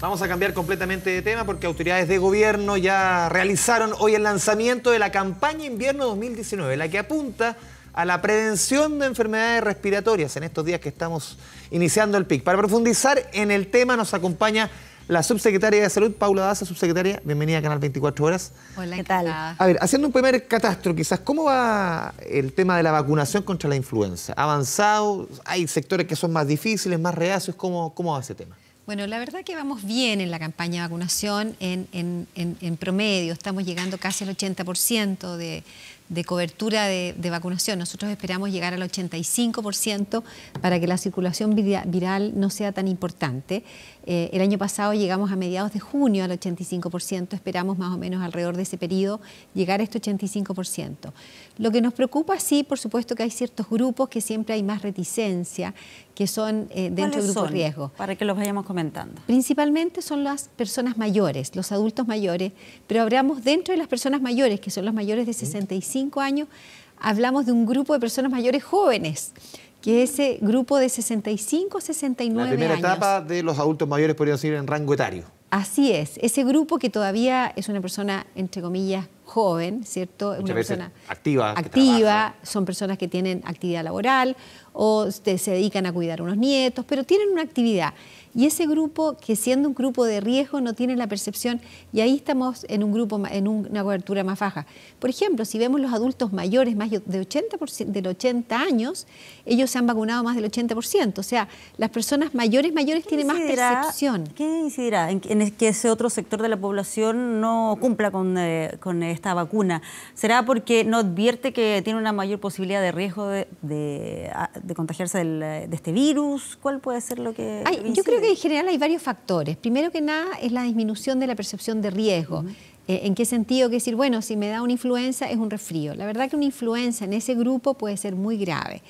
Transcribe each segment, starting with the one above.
Vamos a cambiar completamente de tema porque autoridades de gobierno ya realizaron hoy el lanzamiento de la campaña invierno 2019, la que apunta a la prevención de enfermedades respiratorias en estos días que estamos iniciando el PIC. Para profundizar en el tema nos acompaña la subsecretaria de Salud, Paula Daza, subsecretaria, bienvenida a Canal 24 Horas. Hola, ¿qué tal? A ver, haciendo un primer catastro quizás, ¿cómo va el tema de la vacunación contra la influenza? ¿Avanzado? ¿Hay sectores que son más difíciles, más reacios? ¿Cómo, cómo va ese tema? Bueno, la verdad que vamos bien en la campaña de vacunación en, promedio. Estamos llegando casi al 80% de, de cobertura de, vacunación. Nosotros esperamos llegar al 85% para que la circulación viral no sea tan importante. Eh, el año pasado llegamos a mediados de junio al 85%, esperamos más o menos alrededor de ese periodo llegar a este 85%. Lo que nos preocupa, sí, por supuesto que hay ciertos grupos que siempre hay más reticencia, que son eh, dentro de grupos riesgo. Para que los vayamos comentando. Principalmente son las personas mayores, los adultos mayores, pero hablamos dentro de las personas mayores, que son los mayores de 65 años, hablamos de un grupo de personas mayores jóvenes que es ese grupo de 65 69 años. La primera etapa de los adultos mayores, podrían decir, en rango etario. Así es, ese grupo que todavía es una persona, entre comillas, joven, ¿cierto? una persona activa. Activa, son personas que tienen actividad laboral o se dedican a cuidar a unos nietos, pero tienen una actividad y ese grupo que siendo un grupo de riesgo no tiene la percepción y ahí estamos en un grupo en una cobertura más baja. Por ejemplo, si vemos los adultos mayores más de 80% del 80 años, ellos se han vacunado más del 80%, o sea, las personas mayores mayores tienen más percepción. ¿Qué incidirá en, que ese otro sector de la población no cumpla con, eh, con esta vacuna? ¿Será porque no advierte que tiene una mayor posibilidad de riesgo de, de, ah, contagiarse eh, de este virus? ¿Cuál puede ser lo que... yo creo que en general hay varios factores. Primero que nada es la disminución de la percepción de riesgo. Eh, ¿En qué sentido? Que decir, bueno, si me da una influenza es un resfrío. La verdad que una influenza en ese grupo puede ser muy grave.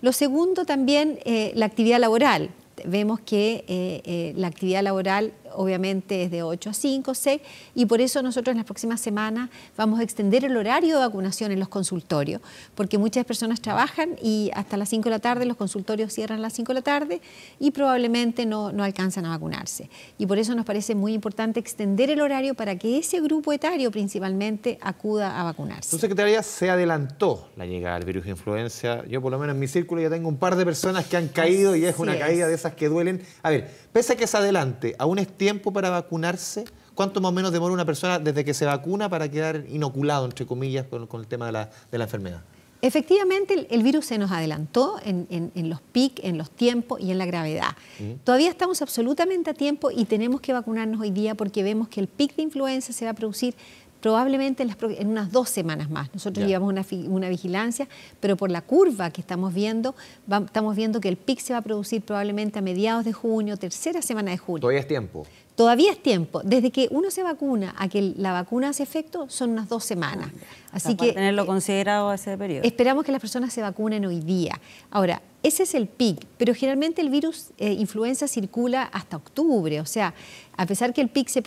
Lo segundo también, eh, la actividad laboral. Vemos que eh, la actividad laboral obviamente es de 8 a 5, 6, y por eso nosotros en las próximas semanas vamos a extender el horario de vacunación en los consultorios, porque muchas personas trabajan y hasta las 5 de la tarde los consultorios cierran a las 5 de la tarde y probablemente no, no alcanzan a vacunarse. Y por eso nos parece muy importante extender el horario para que ese grupo etario principalmente acuda a vacunarse. Su secretaria se adelantó la llegada del virus de influenza. Yo por lo menos en mi círculo ya tengo un par de personas que han caído y es una caída de esas que duelen. A ver, pese a que se adelante, aún es tiempo para vacunarse? ¿Cuánto más o menos demora una persona desde que se vacuna para quedar inoculado, entre comillas, con, el tema de la, enfermedad? Efectivamente, el, virus se nos adelantó en, los PIC, en los tiempos y en la gravedad. Todavía estamos absolutamente a tiempo y tenemos que vacunarnos hoy día porque vemos que el PIC de influenza se va a producir probablemente en, unas dos semanas más. Nosotros llevamos una, vigilancia, pero por la curva que estamos viendo, estamos viendo que el pic se va a producir probablemente a mediados de junio, tercera semana de junio. Todavía es tiempo. Todavía es tiempo. Desde que uno se vacuna a que la vacuna hace efecto son unas dos semanas. Ah, Así que... Tenerlo eh, considerado ese periodo. Esperamos que las personas se vacunen hoy día. Ahora, ese es el pic, pero generalmente el virus eh, influenza circula hasta octubre, o sea, a pesar que el pic se,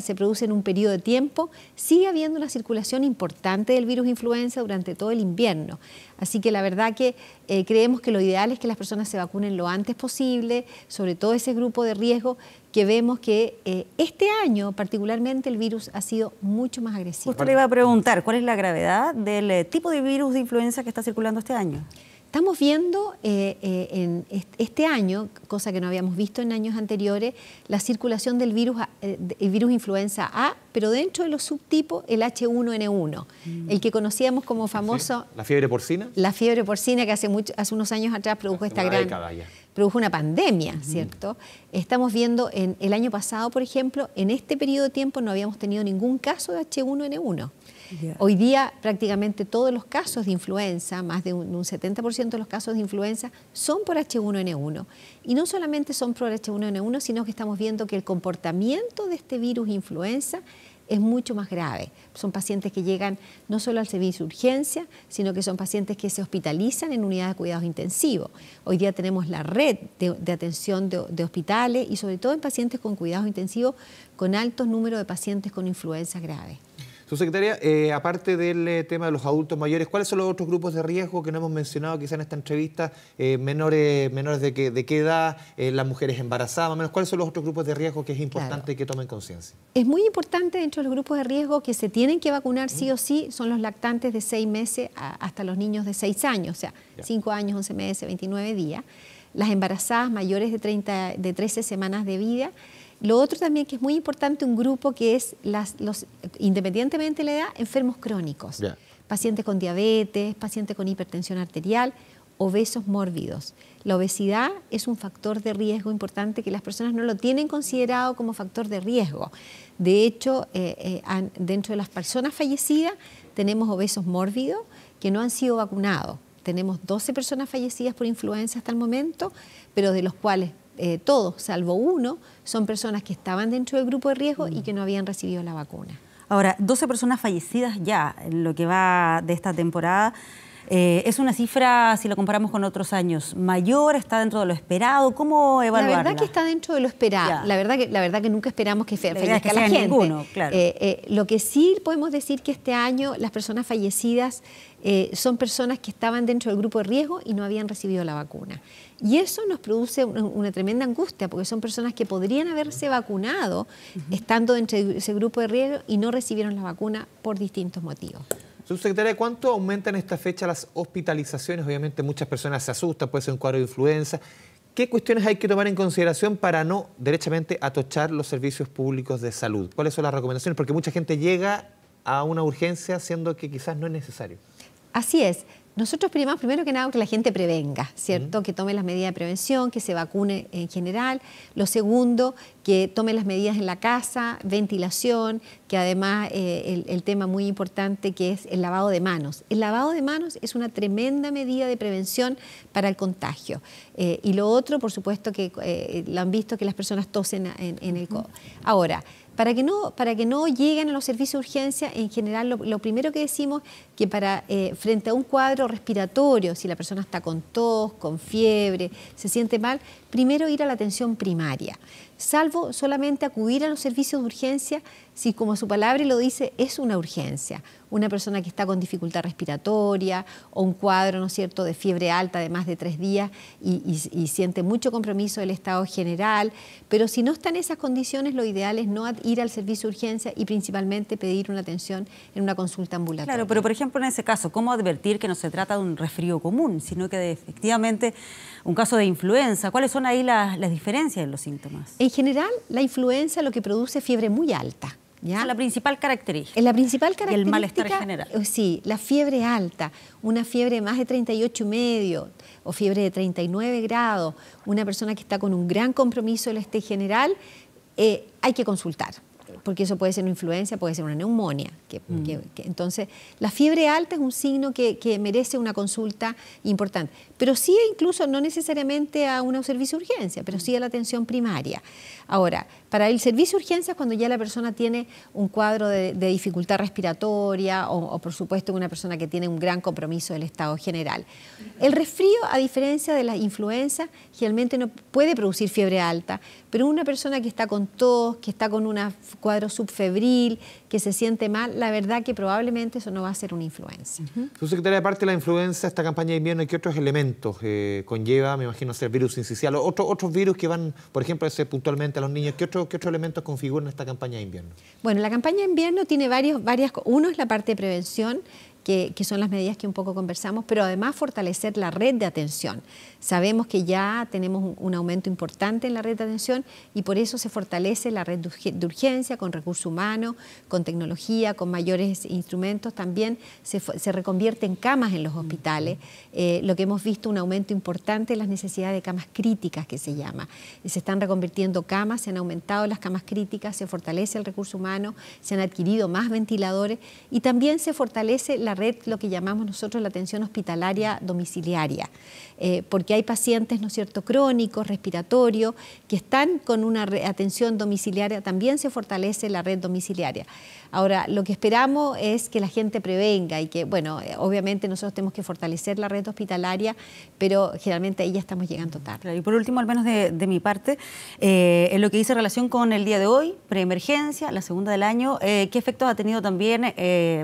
se produce en un periodo de tiempo, sigue habiendo una circulación importante del virus influenza durante todo el invierno. Así que la verdad que eh, creemos que lo ideal es que las personas se vacunen lo antes posible, sobre todo ese grupo de riesgo que vemos que eh, este año particularmente el virus ha sido mucho más agresivo. Usted le iba a preguntar, ¿cuál es la gravedad del tipo de virus de influenza que está circulando este año? Estamos viendo eh, eh, en este año, cosa que no habíamos visto en años anteriores, la circulación del virus, eh, el virus influenza A, pero dentro de los subtipos el H1N1, mm. el que conocíamos como famoso... ¿La fiebre porcina? La fiebre porcina que hace, hace unos años atrás produjo esta gran produjo una pandemia, ¿cierto? Estamos viendo en el año pasado, por ejemplo, en este periodo de tiempo no habíamos tenido ningún caso de H1N1. Hoy día prácticamente todos los casos de influenza, más de un 70% de los casos de influenza son por H1N1. Y no solamente son por H1N1, sino que estamos viendo que el comportamiento de este virus influenza es mucho más grave. Son pacientes que llegan no solo al servicio de urgencia, sino que son pacientes que se hospitalizan en unidades de cuidados intensivos. Hoy día tenemos la red de, atención de, hospitales y sobre todo en pacientes con cuidados intensivos con altos números de pacientes con influenza grave. Su eh, aparte del eh, tema de los adultos mayores, ¿cuáles son los otros grupos de riesgo que no hemos mencionado quizá en esta entrevista? Eh, menores, menores de, de qué edad, eh, las mujeres embarazadas, más menos. ¿Cuáles son los otros grupos de riesgo que es importante que tomen conciencia? Es muy importante dentro de los grupos de riesgo que se tienen que vacunar sí o sí, son los lactantes de seis meses hasta los niños de 6 años, o sea, cinco años, 11 meses, 29 días, las embarazadas mayores de, 30, de 13 semanas de vida lo otro también que es muy importante, un grupo que es, las, los, independientemente de la edad, enfermos crónicos. Pacientes con diabetes, pacientes con hipertensión arterial, obesos mórbidos. La obesidad es un factor de riesgo importante que las personas no lo tienen considerado como factor de riesgo. De hecho, eh, eh, dentro de las personas fallecidas tenemos obesos mórbidos que no han sido vacunados. Tenemos 12 personas fallecidas por influenza hasta el momento, pero de los cuales eh, todos, salvo uno, son personas que estaban dentro del grupo de riesgo y mm. que no habían recibido la vacuna. Ahora, 12 personas fallecidas ya en lo que va de esta temporada. Eh, es una cifra, si la comparamos con otros años, mayor, está dentro de lo esperado. ¿Cómo evaluarla? La verdad que está dentro de lo esperado. La verdad, que, la verdad que nunca esperamos que fallezca la gente. Ninguno, eh, eh, lo que sí podemos decir que este año las personas fallecidas son personas que estaban dentro del grupo de riesgo y no habían recibido la vacuna. Y eso nos produce una, tremenda angustia, porque son personas que podrían haberse vacunado estando dentro de ese grupo de riesgo y no recibieron la vacuna por distintos motivos. Subsecretaria, ¿cuánto aumentan en esta fecha las hospitalizaciones? Obviamente muchas personas se asustan, puede ser un cuadro de influenza. ¿Qué cuestiones hay que tomar en consideración para no derechamente atochar los servicios públicos de salud? ¿Cuáles son las recomendaciones? Porque mucha gente llega a una urgencia siendo que quizás no es necesario. Así es. Nosotros primamos primero que nada que la gente prevenga, ¿cierto? Que tome las medidas de prevención, que se vacune en general. Lo segundo, que tome las medidas en la casa, ventilación, que además eh, el, tema muy importante que es el lavado de manos. El lavado de manos es una tremenda medida de prevención para el contagio. Eh, y lo otro, por supuesto, que eh, lo han visto que las personas tosen en, el codo. Ahora, para que no, para que no lleguen a los servicios de urgencia, en general lo, primero que decimos que para frente a un cuadro respiratorio, si la persona está con tos, con fiebre, se siente mal, primero ir a la atención primaria salvo solamente acudir a los servicios de urgencia si como su palabra lo dice, es una urgencia. Una persona que está con dificultad respiratoria o un cuadro, ¿no es cierto?, de fiebre alta de más de tres días y, siente mucho compromiso del estado general. Pero si no están esas condiciones, lo ideal es no ir al servicio de urgencia y principalmente pedir una atención en una consulta ambulatoria. Claro, pero por ejemplo en ese caso, ¿cómo advertir que no se trata de un resfrío común, sino que efectivamente un caso de influenza? ¿Cuáles son ahí las, diferencias en los síntomas? En general, la influenza lo que produce fiebre muy alta es la principal característica. Es eh, el malestar general. Eh, sí, la fiebre alta, una fiebre de más de 38,5 o fiebre de 39 grados, una persona que está con un gran compromiso del este general, eh, hay que consultar porque eso puede ser una influencia, puede ser una neumonía. Que, mm. entonces, la fiebre alta es un signo que, merece una consulta importante. Pero sí, incluso no necesariamente a un servicio de urgencia, pero mm. sí a la atención primaria. Ahora, para el servicio de urgencias cuando ya la persona tiene un cuadro de, dificultad respiratoria o, o, por supuesto una persona que tiene un gran compromiso del estado general. El resfrío, a diferencia de la influenza, generalmente no puede producir fiebre alta, pero una persona que está con tos, que está con un cuadro subfebril, que se siente mal, la verdad que probablemente eso no va a ser una influencia. Su secretaria, aparte de la influenza, esta campaña de invierno, ¿qué otros elementos eh, conlleva? Me imagino ser virus incisional, otros otros virus que van, por ejemplo, a ser puntualmente a los niños. ¿Qué, otro, ¿Qué otros elementos configuran esta campaña de invierno? Bueno, la campaña de invierno tiene varios, varias... Uno es la parte de prevención, que, que, son las medidas que un poco conversamos, pero además fortalecer la red de atención. Sabemos que ya tenemos un, aumento importante en la red de atención y por eso se fortalece la red de urgencia con recursos humanos, con tecnología, con mayores instrumentos. También se, reconvierten reconvierte en camas en los hospitales, eh, lo que hemos visto un aumento importante en las necesidades de camas críticas que se llama. Se están reconvirtiendo camas, se han aumentado las camas críticas, se fortalece el recurso humano, se han adquirido más ventiladores y también se fortalece la red, lo que llamamos nosotros la atención hospitalaria domiciliaria, eh, porque hay pacientes, ¿no es cierto?, crónicos, respiratorios, que están con una atención domiciliaria, también se fortalece la red domiciliaria. Ahora, lo que esperamos es que la gente prevenga y que, bueno, eh, obviamente nosotros tenemos que fortalecer la red hospitalaria, pero generalmente ahí ya estamos llegando tarde. Y por último, al menos de, mi parte, eh, en lo que dice relación con el día de hoy, preemergencia, la segunda del año, eh, ¿qué efectos ha tenido también,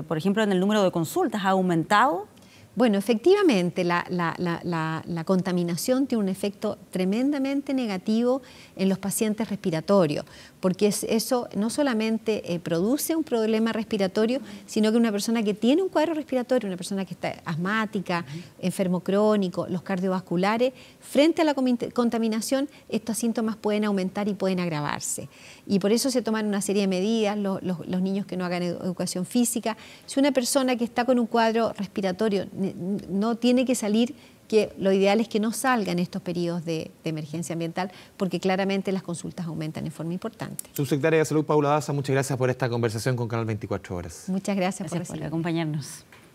por ejemplo, en el número de consultas? ¿Ha aumentado? Bueno, efectivamente, la, contaminación tiene un efecto tremendamente negativo en los pacientes respiratorios, porque eso no solamente eh, produce un problema respiratorio, sino que una persona que tiene un cuadro respiratorio, una persona que está asmática, enfermo crónico, los cardiovasculares, frente a la contaminación, estos síntomas pueden aumentar y pueden agravarse. Y por eso se toman una serie de medidas, los, los niños que no hagan educación física. Si una persona que está con un cuadro respiratorio no tiene que salir que lo ideal es que no salgan estos periodos de, emergencia ambiental, porque claramente las consultas aumentan en forma importante. Subsecretaria de Salud Paula Daza, muchas gracias por esta conversación con Canal 24 Horas. Muchas gracias, por acompañarnos.